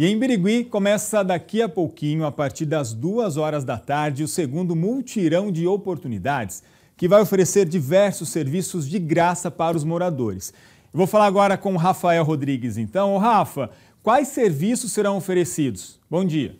E em Birigui começa daqui a pouquinho, a partir das duas horas da tarde, o segundo multirão de oportunidades, que vai oferecer diversos serviços de graça para os moradores. Eu vou falar agora com o Rafael Rodrigues, então. Ô, Rafa, quais serviços serão oferecidos? Bom dia.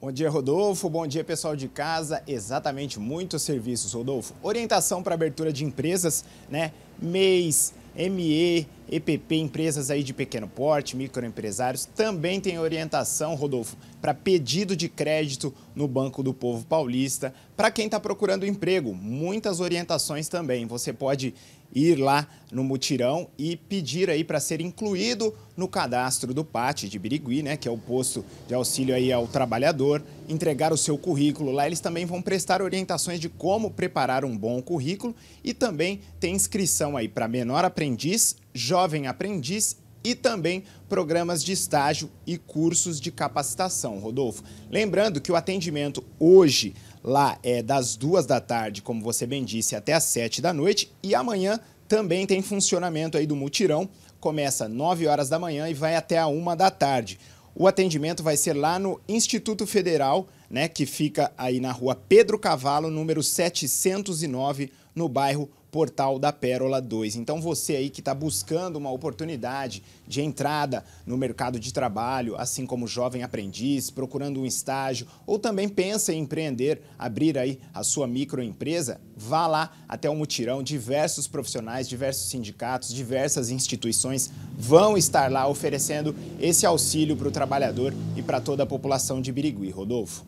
Bom dia, Rodolfo. Bom dia, pessoal de casa. Exatamente, muitos serviços, Rodolfo. Orientação para abertura de empresas, né? MEIs, ME, EPP, empresas aí de pequeno porte, microempresários, também tem orientação, Rodolfo, para pedido de crédito no Banco do Povo Paulista. Para quem está procurando emprego, muitas orientações também. Você pode ir lá no mutirão e pedir aí para ser incluído no cadastro do PAT de Birigui, né, que é o posto de auxílio aí ao trabalhador, entregar o seu currículo. Lá eles também vão prestar orientações de como preparar um bom currículo e também tem inscrição aí para menor aprendiz, Jovem Aprendiz e também programas de estágio e cursos de capacitação, Rodolfo. Lembrando que o atendimento hoje lá é das duas da tarde, como você bem disse, até às sete da noite e amanhã também tem funcionamento aí do mutirão, começa 9 horas da manhã e vai até a uma da tarde. O atendimento vai ser lá no Instituto Federal né, que fica aí na rua Pedro Cavalo, número 709, no bairro Portal da Pérola 2. Então você aí que está buscando uma oportunidade de entrada no mercado de trabalho, assim como jovem aprendiz, procurando um estágio, ou também pensa em empreender, abrir aí a sua microempresa, vá lá até o mutirão. Diversos profissionais, diversos sindicatos, diversas instituições vão estar lá oferecendo esse auxílio para o trabalhador e para toda a população de Birigui. Rodolfo.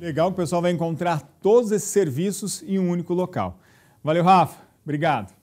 Legal que o pessoal vai encontrar todos esses serviços em um único local. Valeu, Rafa. Obrigado.